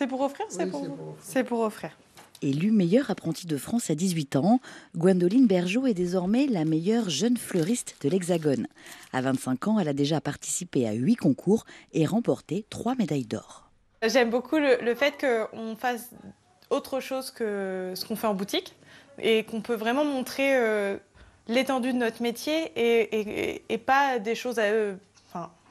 C'est pour offrir C'est oui, pour, pour, offrir. Élue meilleure apprentie de France à 18 ans, Gwendoline Bergeau est désormais la meilleure jeune fleuriste de l'Hexagone. À 25 ans, elle a déjà participé à 8 concours et remporté 3 médailles d'or. J'aime beaucoup le, fait qu'on fasse autre chose que ce qu'on fait en boutique et qu'on peut vraiment montrer euh, l'étendue de notre métier et, pas des choses à eux,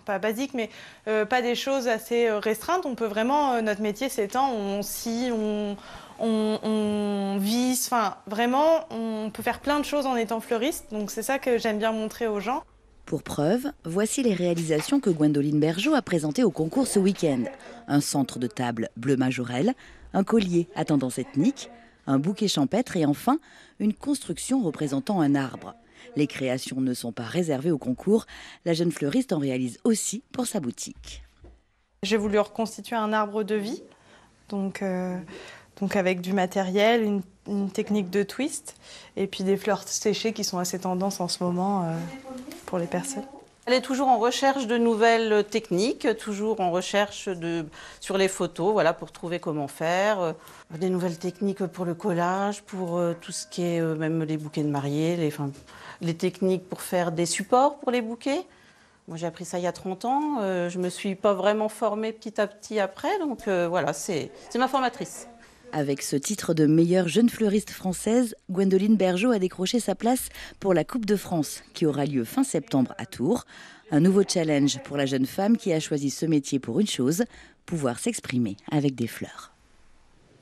pas basique, mais euh, pas des choses assez euh, restreintes. On peut vraiment, euh, notre métier s'étend, on scie, on, on, visse, enfin vraiment, on peut faire plein de choses en étant fleuriste. Donc c'est ça que j'aime bien montrer aux gens. Pour preuve, voici les réalisations que Gwendoline Bergeau a présentées au concours ce week-end. Un centre de table bleu majorel, un collier à tendance ethnique, un bouquet champêtre et enfin une construction représentant un arbre. Les créations ne sont pas réservées au concours. La jeune fleuriste en réalise aussi pour sa boutique. J'ai voulu reconstituer un arbre de vie, donc, euh, avec du matériel, une, technique de twist, et puis des fleurs séchées qui sont assez tendances en ce moment euh, pour les personnes. Elle est toujours en recherche de nouvelles techniques, toujours en recherche de, sur les photos, voilà, pour trouver comment faire. Euh, des nouvelles techniques pour le collage, pour euh, tout ce qui est euh, même les bouquets de mariés, les, les techniques pour faire des supports pour les bouquets. Moi, j'ai appris ça il y a 30 ans. je ne me suis pas vraiment formée petit à petit après. Donc voilà, c'est ma formatrice. Avec ce titre de meilleure jeune fleuriste française, Gwendoline Bergeau a décroché sa place pour la Coupe de France qui aura lieu fin septembre à Tours. Un nouveau challenge pour la jeune femme qui a choisi ce métier pour une chose, pouvoir s'exprimer avec des fleurs.